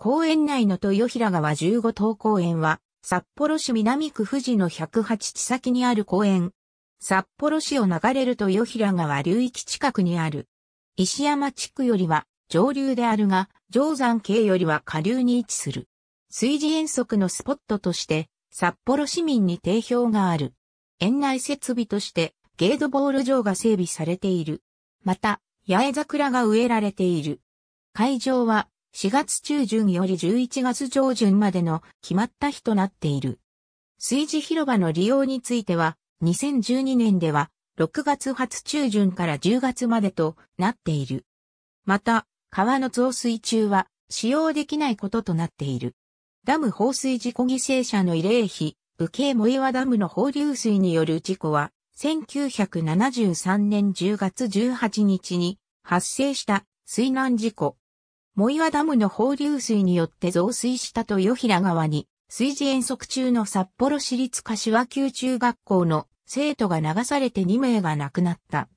公園内の豊平川15等公園は、札幌市南区富士の108地先にある公園。札幌市を流れる豊平川流域近くにある。石山地区よりは上流であるが、定山系よりは下流に位置する。水事遠足のスポットとして、札幌市民に定評がある。園内設備として、ゲートボール場が整備されている。また、八重桜が植えられている。会場は、4月中旬より11月上旬までの決まった日となっている。水事広場の利用については、2012年では6月初中旬から10月までとなっている。また、川の増水中は使用できないこととなっている。ダム放水事故犠牲者の慰霊碑、武京萌岩ダムの放流水による事故は、1973年10月18日に発生した水難事故イワダムの放流水によって増水した豊平川に、水事遠足中の札幌市立柏級中学校の生徒が流されて2名が亡くなった。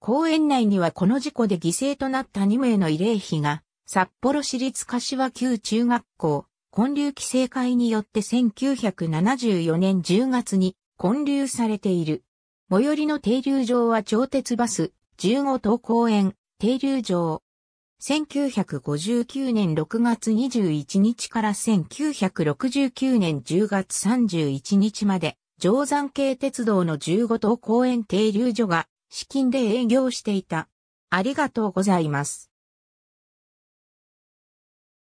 公園内にはこの事故で犠牲となった2名の慰霊碑が、札幌市立柏級中学校、混流規制会によって1974年10月に混流されている。最寄りの停留場は超鉄バス、15等公園、停留場、1959年6月21日から1969年10月31日まで、定山系鉄道の15等公園停留所が資金で営業していた。ありがとうございます。